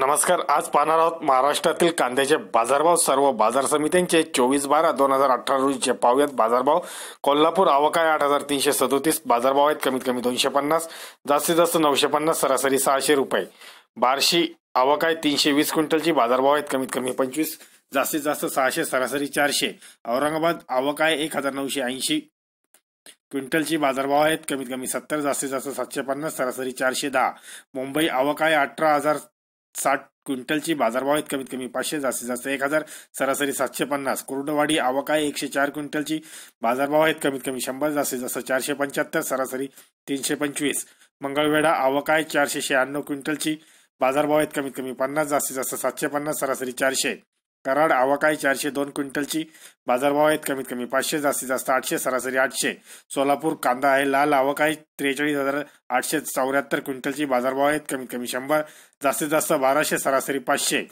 नमस्कार आज पाहणार आहोत महाराष्ट्रातील कांद्याचे बाजारभाव सर्व बाजार समित्यांचे चोवीस बारा दोन हजार अठरा रोजीचे पाहूयात बाजारभाव कोल्हापूर आवकाय आठ हजार तीनशे सदोतीस बाजारभाव आहेत कमीत कमी दोनशे पन्नास जास्तीत जास्त नऊशे पन्नास सरासरी सहाशे रुपये बार्शी आवकाय तीनशे वीस क्विंटलची बाजारभाव आहेत कमीत कमी पंचवीस जास्तीत जास्त सहाशे सरासरी चारशे औरंगाबाद आवकाय एक हजार नऊशे ऐंशी क्विंटलची बाजारभाव आहेत कमीत कमी सत्तर जास्तीत जास्त सातशे पन्नास सरासरी चारशे दहा मुंबई आवकाय अठरा हजार साठ क्विंटलची बाजारभाव आहेत कमीत कमी पाचशे जास्तीत जास्त एक हजार सरासरी सातशे पन्नास कोरडवाडी आवक आहे एकशे चार क्विंटलची बाजारभाव आहेत कमीत कमी शंभर जास्तीत जास्त चारशे पंच्याहत्तर सरासरी तीनशे पंचवीस मंगळवेढा आवक आहे चारशे शहाण्णव क्विंटलची बाजारभाव आहेत कमीत कमी पन्नास जास्तीत जास्त सातशे पन्नास सरासरी चारशे कराड आहे चारशे दोन क्विंटलची बाजारभाव आहेत कमीत कमी पाचशे जास्तीत जास्त आठशे सरासरी आठशे सोलापूर कांदा आहे लाल आवकाय त्रेचाळीस हजार आठशे चौऱ्याहत्तर क्विंटलची बाजारभाव आहेत कमीत कमी शंभर जास्तीत जास्त बाराशे सरासरी पाचशे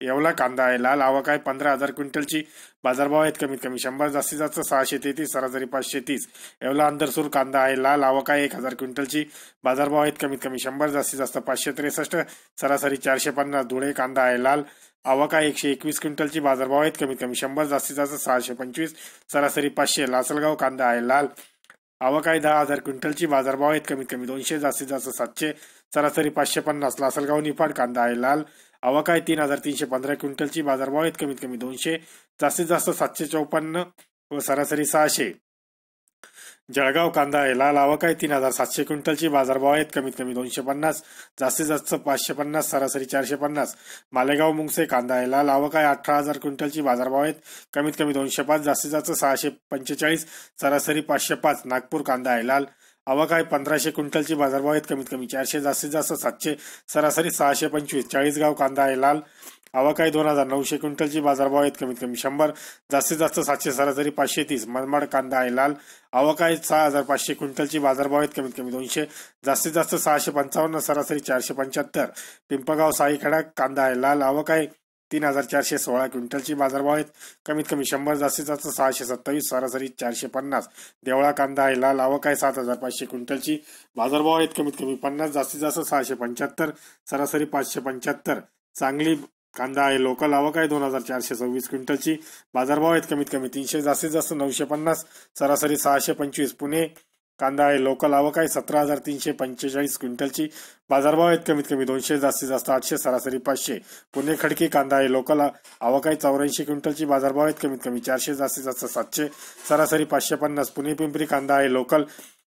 येवला कांदा आहे लाल आवाकाय पंधरा हजार क्विंटलची बाजारभाव आहेत कमीत कमी शंभर जास्तीत जास्त सहाशे तेहतीस सरासरी पाचशे तीस येवला अंदरसूर कांदा आहे लाल आवाकाय एक हजार क्विंटलची बाजारभाव आहेत कमीत कमी शंभर जास्तीत जास्त पाचशे त्रेसष्ट सरासरी चारशे पन्नास धुळे कांदा आहे लाल आवक एकशे एकवीस क्विंटलची बाजारभाव आहेत कमीत कमी शंभर जास्तीत जास्त सहाशे पंचवीस सरासरी पाचशे लासलगाव कांदा आहे लाल आवक दहा हजार क्विंटलची बाजारभाव आहेत कमीत कमी दोनशे जास्तीत जास्त सातशे सरासरी पाचशे पन्नास लासलगाव निफाड कांदा आहे लाल आवक तीन हजार तीनशे पंधरा क्विंटलची बाजारभाव आहेत कमीत कमी दोनशे जास्तीत जास्त सातशे चौपन्न व सरासरी सहाशे जळगाव कांदा याला लावा काय तीन हजार सातशे क्विंटलची बाजारभाव आहेत कमीत कमी दोनशे पन्नास जास्तीत जास्त पाचशे पन्नास सरासरी चारशे पन्नास मालेगाव मुंगसे कांदा याला लावा काय अठरा हजार क्विंटलची बाजारभाव आहेत कमीत कमी दोनशे पाच जास्तीत जास्त सहाशे पंचेचाळीस सरासरी पाचशे पाच नागपूर कांदा आहे लाल आवा काय पंधराशे क्विंटलची बाजारभाव आहेत कमीत कमी चारशे जास्तीत जास्त सातशे सरासरी सहाशे पंचवीस चाळीसगाव कांदा आहे लाल आवा काय दोन हजार नऊशे क्विंटलची बाजारभाव आहेत कमीत कमी शंभर जास्तीत जास्त सातशे सरासरी पाचशे तीस मनमाड कांदा आहे लाल आवा काय सहा हजार पाचशे क्विंटलची बाजारभाव आहेत कमीत कमी दोनशे जास्तीत जास्त सहाशे पंचावन्न सरासरी चारशे पंच्याहत्तर पिंपगाव साईखेडा कांदा आहे लाल आवा काय तीन हजार चारशे सोळा क्विंटलची बाजारभाव आहेत कमीत कमी शंभर जास्तीत जास्त सहाशे सत्तावीस सरासरी चारशे पन्नास देवळा कांदा आहे लाल आवक आहे सात हजार पाचशे क्विंटलची बाजारभाव आहेत कमीत कमी पन्नास जास्तीत जास्त सहाशे पंच्याहत्तर सरासरी पाचशे पंच्याहत्तर चांगली कांदा आहे लोकल आवक आहे दोन हजार चारशे सव्वीस क्विंटलची बाजारभाव आहेत कमीत कमी तीनशे जास्तीत जास्त नऊशे पन्नास सरासरी सहाशे पंचवीस पुणे कांदा आहे लोकल आवक आहे सतरा हजार तीनशे पंचेचाळीस क्विंटलची बाजारभाव आहेत कमीत कमी दोनशे जास्तीत जास्त आठशे सरासरी पाचशे पुणे खडकी कांदा आहे लोकल आवक आहे चौऱ्याऐंशी क्विंटलची बाजारभाव आहेत कमीत कमी चारशे जास्तीत जास्त सातशे सरासरी पाचशे पन्नास पुणे पिंपरी कांदा आहे लोकल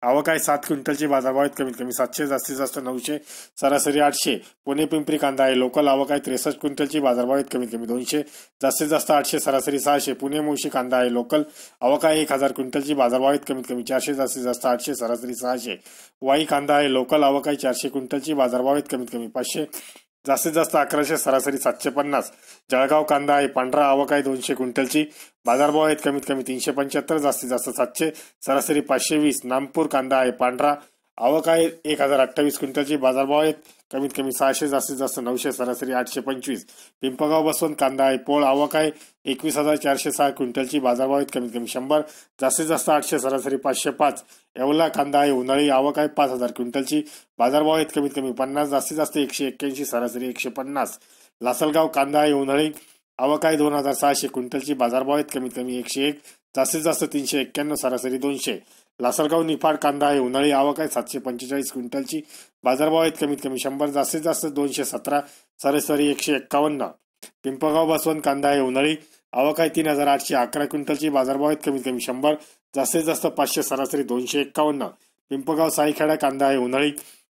आवक आहे सात क्विंटलचे बाजारभावात कमीत कमी सातशे जास्तीत जास्त नऊशे सरासरी आठशे पुणे पिंपरी कांदा आहे लोकल आवक आहे त्रेसष्ट क्विंटलची बाजारभावात कमीत कमी दोनशे जास्तीत जास्त आठशे सरासरी सहाशे पुणे मुळशी कांदा आहे लोकल आवक आहे एक हजार क्विंटलची बाजारभावात कमीत कमी चारशे जास्तीत जास्त आठशे सरासरी सहाशे वाई कांदा आहे लोकल आवक आहे चारशे क्विंटलची बाजारभावात कमीत कमी पाचशे जास्तीत जास्त अकराशे सरासरी सातशे पन्नास जळगाव कांदा आहे पांढरा आवक आहे दोनशे क्विंटलची बाजारभाव आहेत कमीत कमी तीनशे पंच्याहत्तर जास्तीत जास्त सातशे सरासरी पाचशे वीस नामपूर कांदा आहे पांढरा आवक आहे एक हजार अठ्ठावीस क्विंटलची बाजारभाव आहेत कमीत कमी सहाशे जास्तीत जास्त नऊशे सरासरी आठशे पंचवीस पिंपगाव बसवंत कांदा आहे पोळ आवक आहे एकवीस हजार चारशे सहा क्विंटलची बाजारभाव आहेत कमीत कमी शंभर जास्तीत जास्त आठशे सरासरी पाचशे पाच एवला कांदा आहे उन्हाळी आवक आहे पाच हजार क्विंटलची बाजारभाव आहेत कमीत कमी पन्नास जास्तीत जास्त एकशे एक्क्याऐंशी सरासरी एकशे पन्नास लासलगाव कांदा आहे उन्हाळी अवकाळी दोन हजार सहाशे क्विंटलची बाजारभाव आहेत कमीत कमी एकशे एक जास्तीत जास्त तीनशे एक्क्याण्णव सरासरी दोनशे लासलगाव निफाड कांदा आहे उन्हाळी आवक आहे सातशे पंचेचाळीस क्विंटलची बाजारभाव आहेत कमीत कमी शंभर जास्तीत जास्त दोनशे सतरा सरासरी एकशे एक्कावन्न पिंपळगाव बसवंत कांदा आहे उन्हाळी आवक आहे तीन हजार आठशे अकरा क्विंटलची बाजारभाव आहेत कमीत कमी शंभर जास्तीत जास्त पाचशे सरासरी दोनशे एक्कावन्न पिंपळगाव साईखेडा कांदा आहे उन्हाळी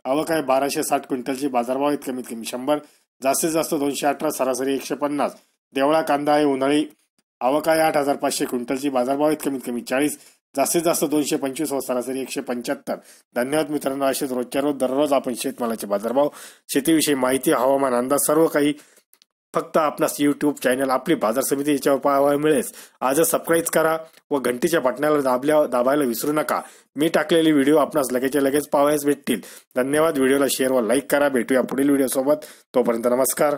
आवक आहे बाराशे साठ क्विंटलची बाजारभाव आहेत कमीत कमी शंभर जास्तीत जास्त दोनशे अठरा सरासरी एकशे पन्नास देवळा कांदा आहे उन्हाळी आवक आहे आठ हजार पाचशे क्विंटलची बाजारभाव आहेत कमीत कमी चाळीस जास्तीत जास्त दोनशे पंचवीस व सरासरी एकशे पंच्याहत्तर धन्यवाद मित्रांनो असेच रोजच्या रोज दररोज आपण शेतमालाचे बाजारभाव शेतीविषयी माहिती हवामान अंदाज सर्व काही फक्त आपणास यूट्यूब चॅनल आपली बाजार समिती याच्यावर पाहायला मिळेल आजच सबस्क्राईब करा व घंटीच्या बटणाला दाबल्या दाबायला विसरू नका मी टाकलेले व्हिडिओ आपणास लगेच लगेच पाहायला भेटतील धन्यवाद व्हिडिओला शेअर व लाईक करा भेटूया पुढील व्हिडिओसोबत तोपर्यंत नमस्कार